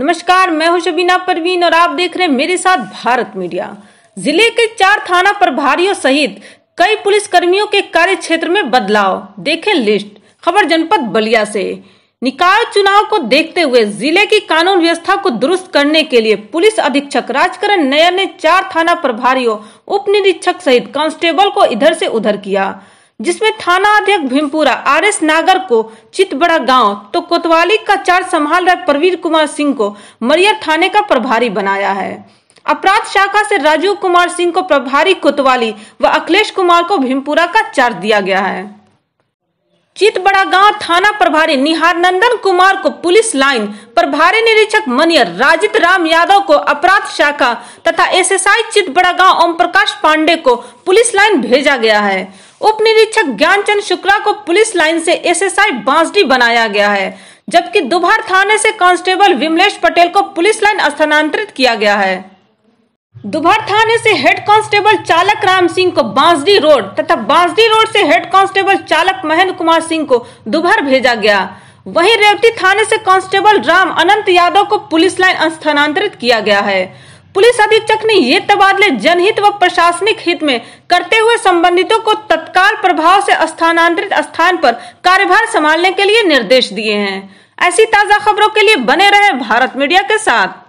नमस्कार मैं हूं शबीना परवीन और आप देख रहे हैं मेरे साथ भारत मीडिया जिले के चार थाना प्रभारियों सहित कई पुलिस कर्मियों के कार्य क्षेत्र में बदलाव देखें लिस्ट खबर जनपद बलिया से निकाय चुनाव को देखते हुए जिले की कानून व्यवस्था को दुरुस्त करने के लिए पुलिस अधीक्षक राजकरण नयर ने चार थाना प्रभारियों उप निरीक्षक सहित कांस्टेबल को इधर से उधर किया जिसमें थाना अध्यक्ष भीमपुरा आर एस नागर को चितबड़ा गांव तो कोतवाली का चार्ज संभाल रहे प्रवीर कुमार सिंह को मरियर थाने का प्रभारी बनाया है अपराध शाखा से राजीव कुमार सिंह को प्रभारी कोतवाली व अखिलेश कुमार को भीमपुरा का चार्ज दिया गया है चितबड़ा गांव थाना प्रभारी निहार नंदन कुमार को पुलिस लाइन प्रभारी निरीक्षक मनियर राजित राम यादव को अपराध शाखा तथा एसएसआई चितबड़ा गांव ओम प्रकाश पांडे को पुलिस लाइन भेजा गया है उप निरीक्षक ज्ञान शुक्ला को पुलिस लाइन से एसएसआई बांसडी बनाया गया है जबकि दुभार थाने से कांस्टेबल विमलेश पटेल को पुलिस लाइन स्थानांतरित किया गया है दुभार थाने से हेड कांस्टेबल चालक राम सिंह को बांसडी रोड तथा बांसडी रोड से हेड कांस्टेबल चालक महेंद्र कुमार सिंह को दुभार भेजा गया वहीं रेवती थाने से कांस्टेबल राम अनंत यादव को पुलिस लाइन स्थानांतरित किया गया है पुलिस अधीक्षक ने ये तबादले जनहित व प्रशासनिक हित में करते हुए संबंधितों को तत्काल प्रभाव से स्थानांतरित स्थान पर कार्यभार संभालने के लिए निर्देश दिए हैं ऐसी ताजा खबरों के लिए बने रहे भारत मीडिया के साथ